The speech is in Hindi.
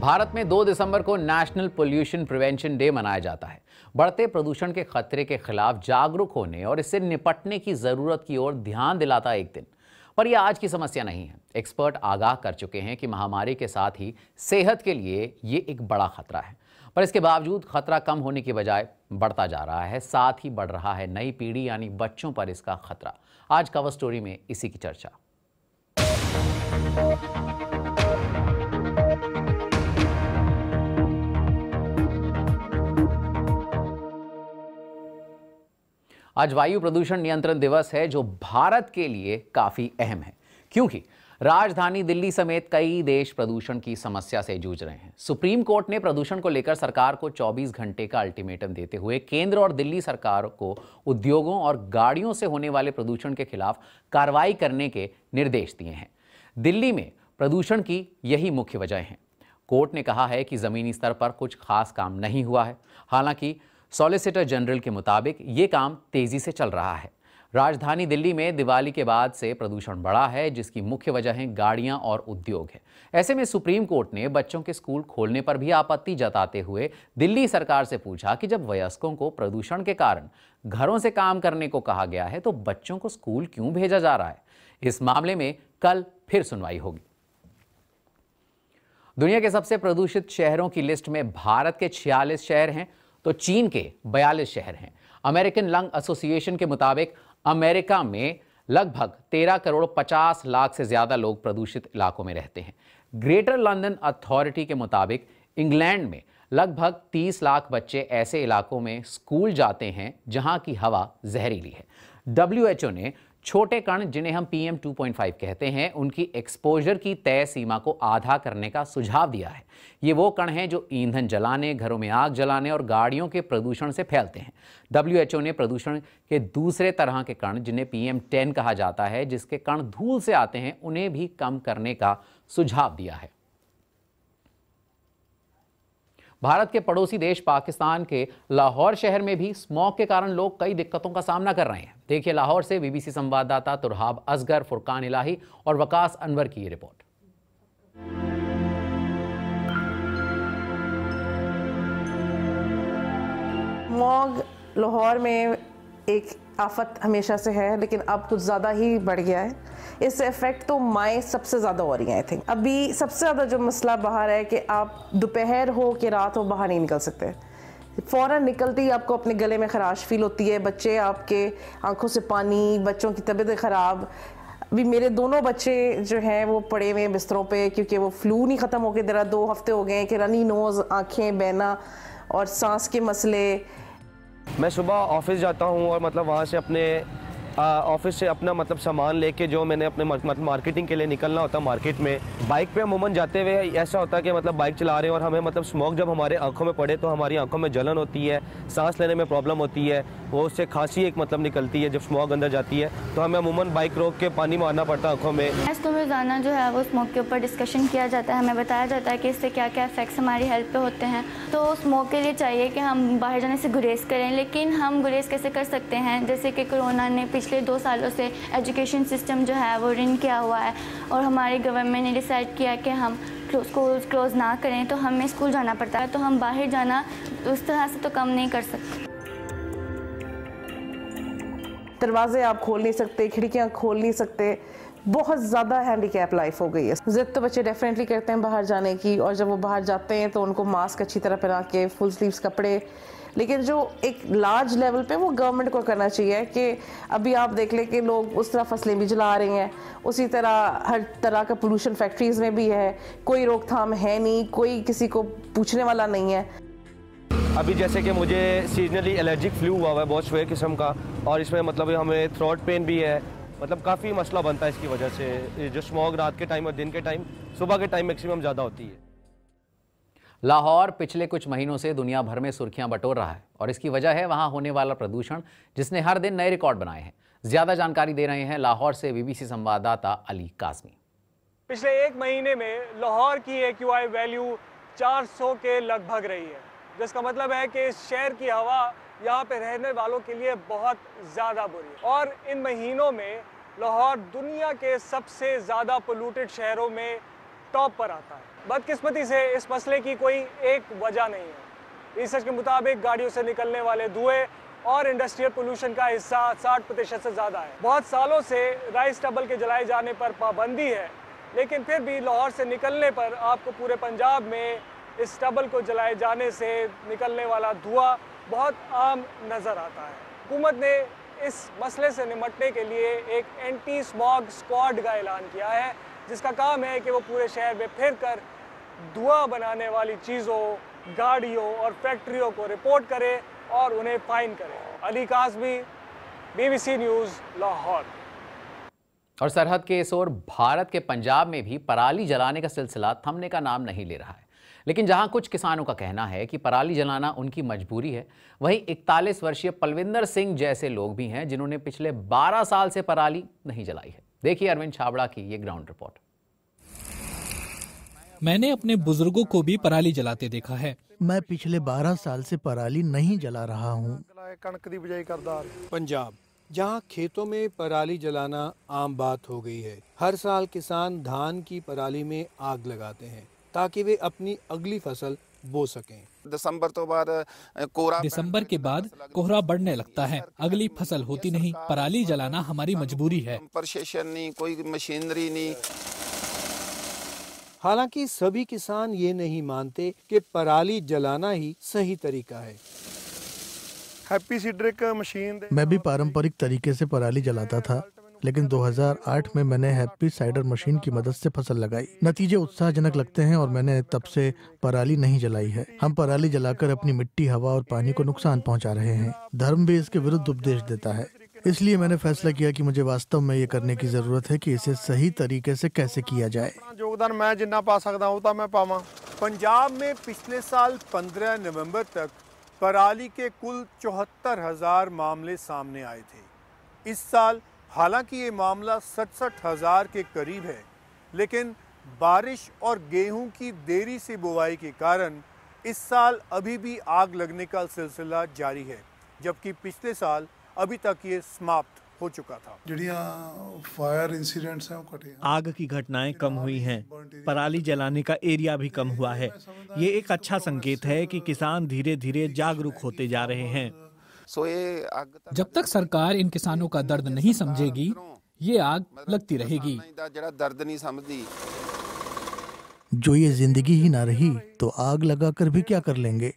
भारत में 2 दिसंबर को नेशनल पोल्यूशन प्रिवेंशन डे मनाया जाता है बढ़ते प्रदूषण के खतरे के खिलाफ जागरूक होने और इससे निपटने की ज़रूरत की ओर ध्यान दिलाता एक दिन पर यह आज की समस्या नहीं है एक्सपर्ट आगाह कर चुके हैं कि महामारी के साथ ही सेहत के लिए ये एक बड़ा खतरा है पर इसके बावजूद खतरा कम होने की बजाय बढ़ता जा रहा है साथ ही बढ़ रहा है नई पीढ़ी यानी बच्चों पर इसका खतरा आज कवर स्टोरी में इसी की चर्चा आज वायु प्रदूषण नियंत्रण दिवस है जो भारत के लिए काफ़ी अहम है क्योंकि राजधानी दिल्ली समेत कई देश प्रदूषण की समस्या से जूझ रहे हैं सुप्रीम कोर्ट ने प्रदूषण को लेकर सरकार को 24 घंटे का अल्टीमेटम देते हुए केंद्र और दिल्ली सरकार को उद्योगों और गाड़ियों से होने वाले प्रदूषण के खिलाफ कार्रवाई करने के निर्देश दिए हैं दिल्ली में प्रदूषण की यही मुख्य वजह है कोर्ट ने कहा है कि ज़मीनी स्तर पर कुछ खास काम नहीं हुआ है हालांकि सॉलिसिटर जनरल के मुताबिक ये काम तेज़ी से चल रहा है राजधानी दिल्ली में दिवाली के बाद से प्रदूषण बढ़ा है जिसकी मुख्य वजह है गाड़ियां और उद्योग है ऐसे में सुप्रीम कोर्ट ने बच्चों के स्कूल खोलने पर भी आपत्ति जताते हुए दिल्ली सरकार से पूछा कि जब वयस्कों को प्रदूषण के कारण घरों से काम करने को कहा गया है तो बच्चों को स्कूल क्यों भेजा जा रहा है इस मामले में कल फिर सुनवाई होगी दुनिया के सबसे प्रदूषित शहरों की लिस्ट में भारत के छियालीस शहर हैं तो चीन के बयालीस शहर हैं अमेरिकन लंग एसोसिएशन के मुताबिक अमेरिका में लगभग 13 करोड़ 50 लाख से ज़्यादा लोग प्रदूषित इलाकों में रहते हैं ग्रेटर लंदन अथॉरिटी के मुताबिक इंग्लैंड में लगभग 30 लाख बच्चे ऐसे इलाकों में स्कूल जाते हैं जहां की हवा जहरीली है डब्ल्यू ने छोटे कण जिन्हें हम पीएम 2.5 कहते हैं उनकी एक्सपोजर की तय सीमा को आधा करने का सुझाव दिया है ये वो कण हैं जो ईंधन जलाने घरों में आग जलाने और गाड़ियों के प्रदूषण से फैलते हैं डब्ल्यू ने प्रदूषण के दूसरे तरह के कण जिन्हें पीएम 10 कहा जाता है जिसके कण धूल से आते हैं उन्हें भी कम करने का सुझाव दिया है भारत के पड़ोसी देश पाकिस्तान के लाहौर शहर में भी स्मॉग के कारण लोग कई दिक्कतों का सामना कर रहे हैं देखिए लाहौर से बीबीसी संवाददाता तुरहाब असगर फुरकान इलाही और वकास अनवर की रिपोर्ट लाहौर में एक आफत हमेशा से है लेकिन अब कुछ तो ज़्यादा ही बढ़ गया है इससे इफ़ेक्ट तो माएँ सबसे ज़्यादा हो रही हैं आई थिंक अभी सबसे ज़्यादा जो मसला बाहर है कि आप दोपहर हो कि रात हो बाहर नहीं निकल सकते फ़ौर निकलते ही आपको अपने गले में खराश फील होती है बच्चे आपके आंखों से पानी बच्चों की तबीयत ख़राब अभी मेरे दोनों बच्चे जो हैं वो पड़े हुए बिस्तरों पे क्योंकि वो फ्लू नहीं ख़त्म हो गए दरा दो हफ्ते हो गए कि रनी नोज़ आँखें बहना और सांस के मसले मैं सुबह ऑफिस जाता हूँ और मतलब वहाँ से अपने ऑफिस से अपना मतलब सामान लेके जो मैंने अपने मार्केटिंग के लिए निकलना होता मार्केट में बाइक पे अमूमन जाते हुए ऐसा होता है कि मतलब बाइक चला रहे हैं और हमें मतलब स्मोक जब हमारे आंखों में पड़े तो हमारी आंखों में जलन होती है सांस लेने में प्रॉब्लम होती है वो उससे खांसी एक मतलब निकलती है जब स्मोक अंदर जाती है तो हमें अमूमन बाइक रोक के पानी मारना पड़ता है आंखों में स्कूल रोज़ाना तो जो है वो स्मोक के ऊपर डिस्कशन किया जाता है हमें बताया जाता है कि इससे क्या क्या इफेक्ट्स हमारी हेल्थ पे होते हैं तो स्मोक के लिए चाहिए कि हम बाहर जाने से गुरेज करें लेकिन हम गुरेज कैसे कर सकते हैं जैसे कि कोरोना ने पिछले पिछले दो सालों से एजुकेशन सिस्टम जो है वो रिन किया हुआ है और हमारे गवर्नमेंट ने डिसाइड किया कि हम स्कूल क्लोज़ ना करें तो हमें स्कूल जाना पड़ता है तो हम बाहर जाना उस तरह से तो कम नहीं कर सकते दरवाजे आप खोल नहीं सकते खिड़कियाँ खोल नहीं सकते बहुत ज़्यादा हैंडीकैप लाइफ हो गई है ज़िद तो बच्चे डेफिनेटली करते हैं बाहर जाने की और जब वो बाहर जाते हैं तो उनको मास्क अच्छी तरह पहना के फुल स्लीव्स कपड़े लेकिन जो एक लार्ज लेवल पे वो गवर्नमेंट को करना चाहिए कि अभी आप देख लें कि लोग उस तरह फसलें भी जला रहे हैं उसी तरह हर तरह का पोलूशन फैक्ट्रीज़ में भी है कोई रोकथाम है नहीं कोई किसी को पूछने वाला नहीं है अभी जैसे कि मुझे सीजनली एलर्जिक फ्लू हुआ हुआ है बहुत शुरू किस्म का और इसमें मतलब हमें थ्रोट पेन भी है मतलब काफ़ी मसला बनता है इसकी वजह से जो स्मॉग रात के टाइम और दिन के टाइम सुबह के टाइम मैक्सिमम ज़्यादा होती है लाहौर पिछले कुछ महीनों से दुनिया भर में सुर्खियां बटोर रहा है और इसकी वजह है वहां होने वाला प्रदूषण जिसने हर दिन नए रिकॉर्ड बनाए हैं ज्यादा जानकारी दे रहे हैं लाहौर से बीबीसी संवाददाता अली काजमी पिछले एक महीने में लाहौर की आई वैल्यू सौ के लगभग रही है जिसका मतलब है कि इस शहर की हवा यहाँ पे रहने वालों के लिए बहुत ज़्यादा बुरी है और इन महीनों में लाहौर दुनिया के सबसे ज़्यादा पोलूटेड शहरों में टॉप पर आता है बदकिस्मती से इस मसले की कोई एक वजह नहीं है रिसर्च के मुताबिक गाड़ियों से निकलने वाले धुएं और इंडस्ट्रियल पोल्यूशन का हिस्सा 60 प्रतिशत से ज़्यादा है बहुत सालों से राइस टबल के जलाए जाने पर पाबंदी है लेकिन फिर भी लाहौर से निकलने पर आपको पूरे पंजाब में इस टबल को जलाए जाने से निकलने वाला धुआं बहुत आम नज़र आता है हुकूमत ने इस मसले से निपटने के लिए एक एंटी स्मॉग स्क्वाड का ऐलान किया है जिसका काम है कि वो पूरे शहर में फिर कर धुआं बनाने वाली चीज़ों गाड़ियों और फैक्ट्रियों को रिपोर्ट करे और उन्हें फाइन करे अली काजमी बीबीसी न्यूज़ लाहौर और सरहद के इस ओर भारत के पंजाब में भी पराली जलाने का सिलसिला थमने का नाम नहीं ले रहा है लेकिन जहां कुछ किसानों का कहना है कि पराली जलाना उनकी मजबूरी है वहीं इकतालीस वर्षीय पलविंदर सिंह जैसे लोग भी हैं जिन्होंने पिछले 12 साल से पराली नहीं जलाई है देखिए अरविंद छाबड़ा की ये ग्राउंड रिपोर्ट मैंने अपने बुजुर्गों को भी पराली जलाते देखा है मैं पिछले 12 साल से पराली नहीं जला रहा हूँ कणक की पंजाब जहाँ खेतों में पराली जलाना आम बात हो गई है हर साल किसान धान की पराली में आग लगाते हैं ताकि वे अपनी अगली फसल बो सकें दिसंबर तो बाद कोहरा दिसंबर के बाद कोहरा बढ़ने लगता है अगली फसल होती नहीं पराली जलाना हमारी मजबूरी है प्रशासन नहीं कोई मशीनरी नहीं हालांकि सभी किसान ये नहीं मानते कि पराली जलाना ही सही तरीका है हैप्पी सीडर मशीन मैं भी पारंपरिक तरीके से पराली जलाता था लेकिन 2008 में मैंने हैप्पी साइडर मशीन की मदद से फसल लगाई नतीजे उत्साहजनक लगते हैं और मैंने तब से पराली नहीं जलाई है हम पराली जलाकर अपनी मिट्टी हवा और पानी को नुकसान पहुंचा रहे हैं धर्म भी इसके विरुद्ध उपदेश देता है इसलिए मैंने फैसला किया कि मुझे वास्तव में ये करने की जरूरत है कि इसे सही तरीके से कैसे किया जाए योगदान मैं जितना पा सकता हूँ मैं पावा पंजाब में पिछले साल 15 नवंबर तक पराली के कुल चौहत्तर हजार मामले सामने आए थे इस साल हालांकि ये मामला सड़सठ हज़ार के करीब है लेकिन बारिश और गेहूं की देरी से बुवाई के कारण इस साल अभी भी आग लगने का सिलसिला जारी है जबकि पिछले साल अभी तक ये समाप्त हो चुका था फायर इंसिडेंट्स हैं आग की घटनाएं कम हुई हैं पराली जलाने का एरिया भी कम हुआ है ये एक अच्छा संकेत है कि किसान धीरे धीरे जागरूक होते जा रहे हैं जब तक सरकार इन किसानों का दर्द नहीं समझेगी ये आग मतलब लगती रहेगी जरा दर्द नहीं समझी जो ये जिंदगी ही ना रही तो आग लगा कर भी क्या कर लेंगे